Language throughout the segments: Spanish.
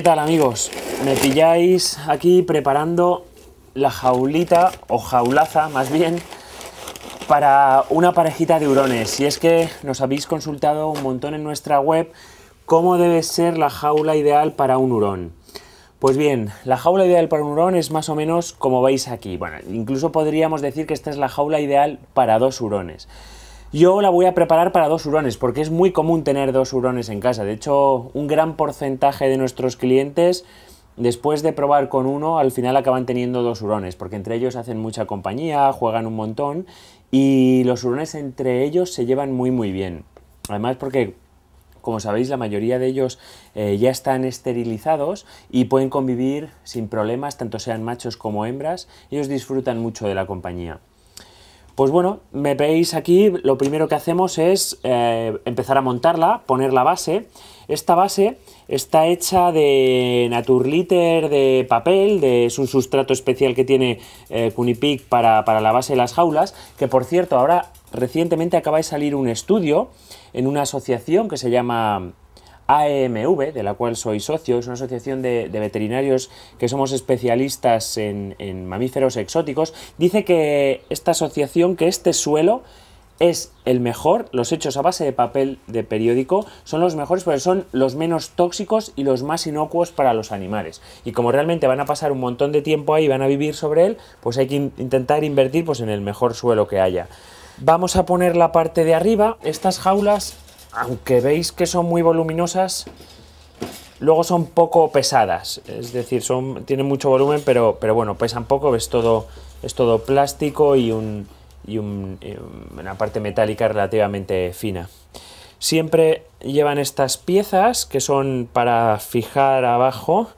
¿Qué tal amigos? Me pilláis aquí preparando la jaulita o jaulaza más bien para una parejita de hurones. Si es que nos habéis consultado un montón en nuestra web cómo debe ser la jaula ideal para un hurón. Pues bien, la jaula ideal para un hurón es más o menos como veis aquí. Bueno, incluso podríamos decir que esta es la jaula ideal para dos hurones. Yo la voy a preparar para dos hurones, porque es muy común tener dos hurones en casa. De hecho, un gran porcentaje de nuestros clientes, después de probar con uno, al final acaban teniendo dos hurones, porque entre ellos hacen mucha compañía, juegan un montón, y los hurones entre ellos se llevan muy muy bien. Además, porque como sabéis, la mayoría de ellos eh, ya están esterilizados y pueden convivir sin problemas, tanto sean machos como hembras. Ellos disfrutan mucho de la compañía. Pues bueno, me veis aquí, lo primero que hacemos es eh, empezar a montarla, poner la base. Esta base está hecha de naturliter de papel, es un sustrato especial que tiene eh, Cunipic para, para la base de las jaulas, que por cierto, ahora recientemente acaba de salir un estudio en una asociación que se llama AEMV, de la cual soy socio, es una asociación de, veterinarios que somos especialistas en, mamíferos exóticos, dice que esta asociación, que este suelo es el mejor, los hechos a base de papel de periódico son los mejores porque son los menos tóxicos y los más inocuos para los animales. Y como realmente van a pasar un montón de tiempo ahí, van a vivir sobre él, pues hay que intentar invertir pues, en el mejor suelo que haya. Vamos a poner la parte de arriba, estas jaulas aunque veis que son muy voluminosas, luego son poco pesadas, es decir, son, tienen mucho volumen, pero, bueno, pesan poco, es todo, es todo plástico y, y eh, una parte metálica relativamente fina. Siempre llevan estas piezas que son para fijar abajo,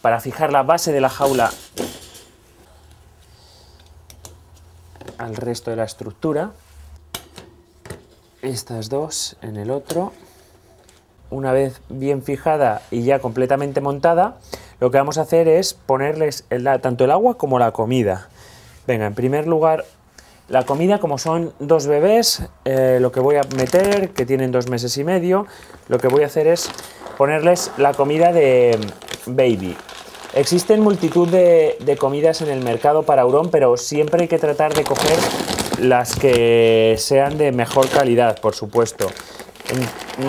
para fijar la base de la jaula al resto de la estructura estas dos en el otro. Una vez bien fijada y ya completamente montada, lo que vamos a hacer es ponerles tanto el agua como la comida. Venga, en primer lugar, la comida, como son dos bebés, eh, lo que voy a meter, que tienen dos meses y medio, lo que voy a hacer es ponerles la comida de mm, baby. Existen multitud de, de comidas en el mercado para urón, pero siempre hay que tratar de coger las que sean de mejor calidad, por supuesto.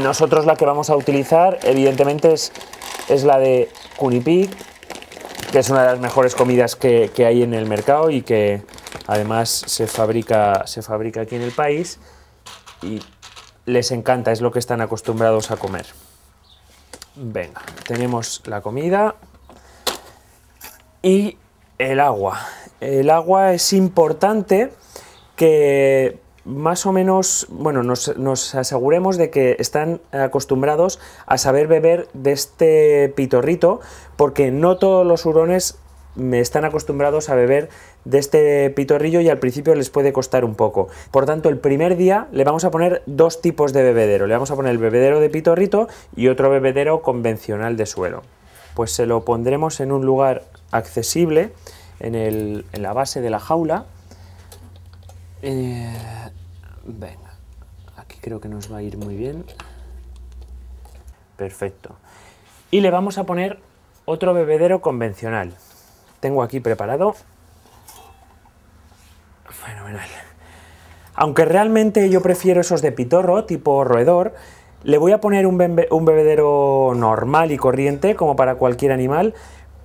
Nosotros la que vamos a utilizar, evidentemente, es, la de Cunipig, que es una de las mejores comidas que, que, hay en el mercado y que además se fabrica, se fabrica aquí en el país y les encanta, es lo que están acostumbrados a comer. Venga, tenemos la comida y el agua. El agua es importante que más o menos, bueno, nos, aseguremos de que están acostumbrados a saber beber de este pitorrito, porque no todos los hurones están acostumbrados a beber de este pitorrillo y al principio les puede costar un poco. Por tanto, el primer día le vamos a poner dos tipos de bebedero. Le vamos a poner el bebedero de pitorrito y otro bebedero convencional de suelo. Pues se lo pondremos en un lugar accesible, en la base de la jaula, eh, venga, aquí creo que nos va a ir muy bien. Perfecto. Y le vamos a poner otro bebedero convencional. Tengo aquí preparado. Fenomenal. Aunque realmente yo prefiero esos de pitorro, tipo roedor, le voy a poner un, un bebedero normal y corriente, como para cualquier animal,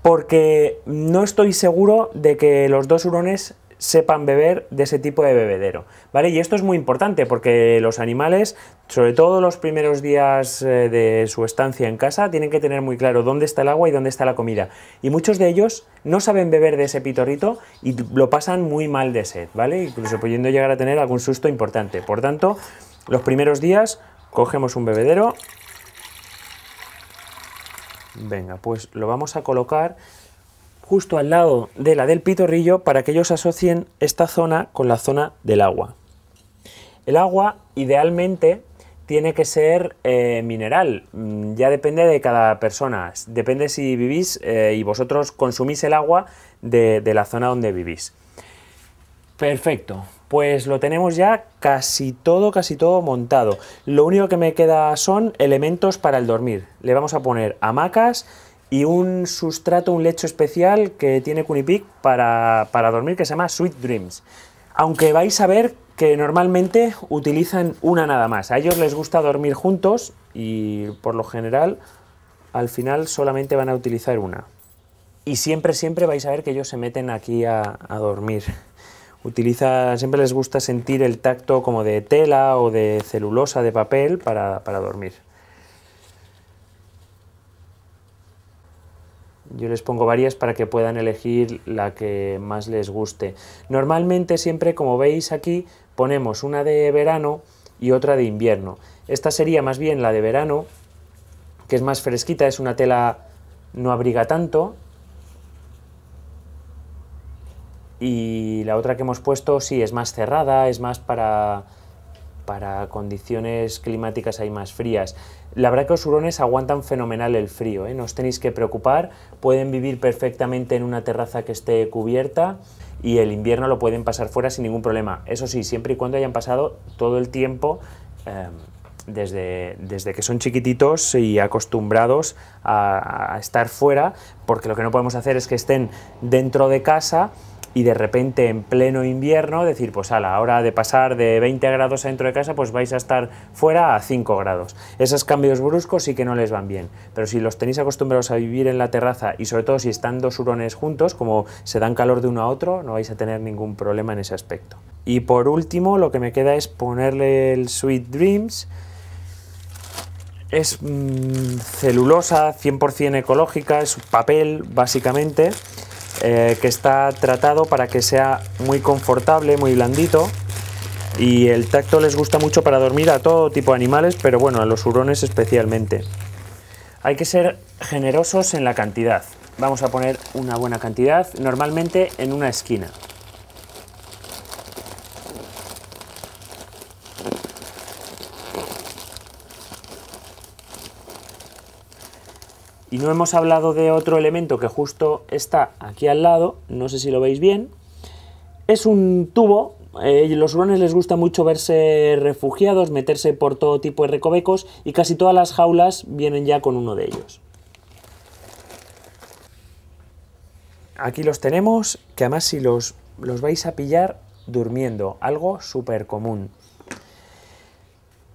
porque no estoy seguro de que los dos hurones sepan beber de ese tipo de bebedero. ¿Vale? Y esto es muy importante porque los animales, sobre todo los primeros días eh, de su estancia en casa, tienen que tener muy claro dónde está el agua y dónde está la comida. Y muchos de ellos no saben beber de ese pitorrito y lo pasan muy mal de sed, ¿vale? Incluso pudiendo llegar a tener algún susto importante. Por tanto, los primeros días cogemos un bebedero. Venga, pues lo vamos a colocar justo al lado de la del pitorrillo para que ellos asocien esta zona con la zona del agua. El agua idealmente tiene que ser eh, mineral, mm, ya depende de cada persona, depende si vivís eh, y vosotros consumís el agua de la zona donde vivís. Perfecto, pues lo tenemos ya casi todo, casi todo montado. Lo único que me queda son elementos para el dormir. Le vamos a poner hamacas y un sustrato, un lecho especial que tiene Cunipic para, para dormir que se llama Sweet Dreams. Aunque vais a ver que normalmente utilizan una nada más. A ellos les gusta dormir juntos y por lo general al final solamente van a utilizar una. Y siempre, siempre vais a ver que ellos se meten aquí a, dormir. Utiliza, siempre les gusta sentir el tacto como de tela o de celulosa, de papel para, para dormir. Yo les pongo varias para que puedan elegir la que más les guste. Normalmente siempre, como veis aquí, ponemos una de verano y otra de invierno. Esta sería más bien la de verano, que es más fresquita, es una tela no abriga tanto. Y la otra que hemos puesto sí es más cerrada, es más para, para condiciones climáticas ahí más frías. La verdad que los hurones aguantan fenomenal el frío, ¿eh? no os tenéis que preocupar, pueden vivir perfectamente en una terraza que esté cubierta y el invierno lo pueden pasar fuera sin ningún problema. Eso sí, siempre y cuando hayan pasado todo el tiempo em, desde, que son chiquititos y acostumbrados a estar fuera, porque lo que no podemos hacer es que estén dentro de casa y de repente en pleno invierno decir, pues a la hora de pasar de 20 grados dentro de casa, pues vais a estar fuera a 5 grados. Esos cambios bruscos sí que no les van bien, pero si los tenéis acostumbrados a vivir en la terraza y sobre todo si están dos hurones juntos, como se dan calor de uno a otro, no vais a tener ningún problema en ese aspecto. Y por último, lo que me queda es ponerle el Sweet Dreams. Es mm, celulosa, 100% ecológica, es papel básicamente. Eh, que está tratado para que sea muy confortable, muy blandito. Y el tacto les gusta mucho para dormir a todo tipo de animales, pero bueno, a los hurones especialmente. Hay que ser generosos en la cantidad. Vamos a poner una buena cantidad, normalmente en una esquina. No hemos hablado de otro elemento que justo está aquí al lado, no sé si lo veis bien. Es un tubo, eh, los hurones les gusta mucho verse refugiados, meterse por todo tipo de recovecos y casi todas las jaulas vienen ya con uno de ellos. Aquí los tenemos, que además si los, los vais a pillar durmiendo, algo súper común.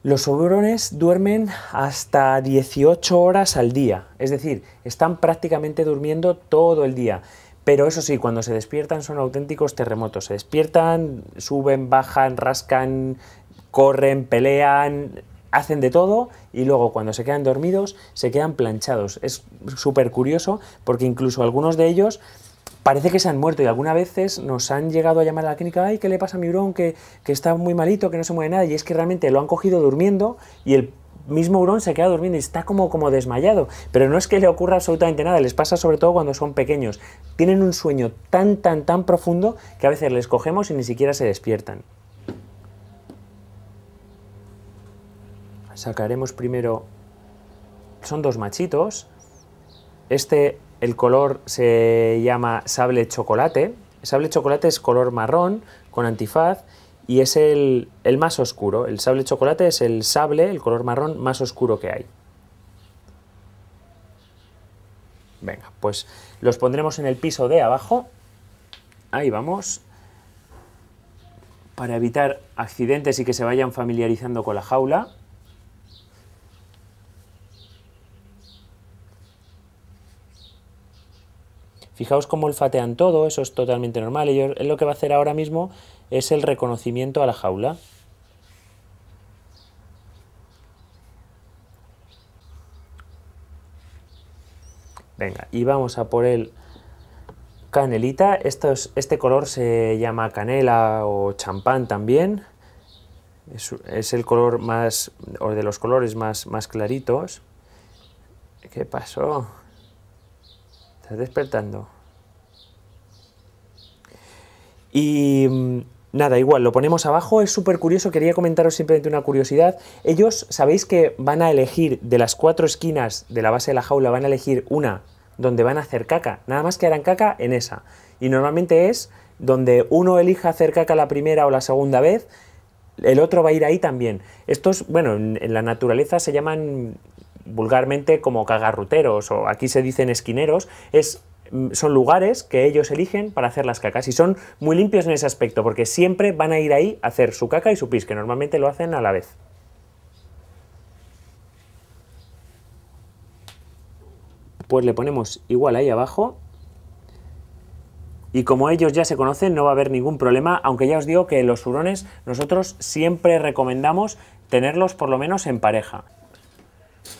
Los sobrones duermen hasta 18 horas al día, es decir, están prácticamente durmiendo todo el día. Pero eso sí, cuando se despiertan son auténticos terremotos. Se despiertan, suben, bajan, rascan, corren, pelean, hacen de todo y luego cuando se quedan dormidos se quedan planchados. Es súper curioso porque incluso algunos de ellos parece que se han muerto y algunas veces nos han llegado a llamar a la clínica, ay, ¿qué le pasa a mi hurón? Que, está muy malito, que no se mueve nada, y es que realmente lo han cogido durmiendo y el mismo hurón se queda durmiendo y está como, como desmayado. Pero no es que le ocurra absolutamente nada, les pasa sobre todo cuando son pequeños. Tienen un sueño tan, tan, tan profundo que a veces les cogemos y ni siquiera se despiertan. Sacaremos primero... Son dos machitos. Este el color se llama sable chocolate. El sable chocolate es color marrón con antifaz y es el, el más oscuro. El sable chocolate es el sable, el color marrón más oscuro que hay. Venga, pues los pondremos en el piso de abajo. Ahí vamos. Para evitar accidentes y que se vayan familiarizando con la jaula. Fijaos cómo olfatean todo, eso es totalmente normal. Ellos, lo que va a hacer ahora mismo es el reconocimiento a la jaula. Venga, y vamos a por el canelita. este color se llama canela o champán también. Es, el color más, o de los colores más, más claritos. ¿Qué pasó? despertando. Y mm, nada, igual, lo ponemos abajo, es súper curioso, quería comentaros simplemente una curiosidad. Ellos sabéis que van a elegir de las cuatro esquinas de la base de la jaula, van a elegir una donde van a hacer caca, nada más que harán caca en esa. Y normalmente es donde uno elija hacer caca la primera o la segunda vez, el otro va a ir ahí también. Estos, bueno, en, la naturaleza se llaman vulgarmente como cagarruteros o aquí se dicen esquineros, mm, son lugares que ellos eligen para hacer las cacas y son muy limpios en ese aspecto porque siempre van a ir ahí a hacer su caca y su pis, que normalmente lo hacen a la vez. Pues le ponemos igual ahí abajo y como ellos ya se conocen no va a haber ningún problema, aunque ya os digo que los hurones nosotros siempre recomendamos tenerlos por lo menos en pareja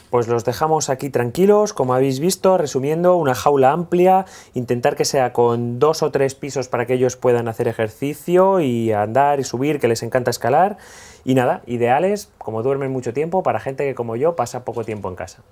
pues los dejamos aquí tranquilos, como habéis visto, resumiendo, una jaula amplia, intentar que sea con dos o tres pisos para que ellos puedan hacer ejercicio y andar y subir, que les encanta escalar. Y nada, ideales, como duermen mucho tiempo, para gente que como yo pasa poco tiempo en casa.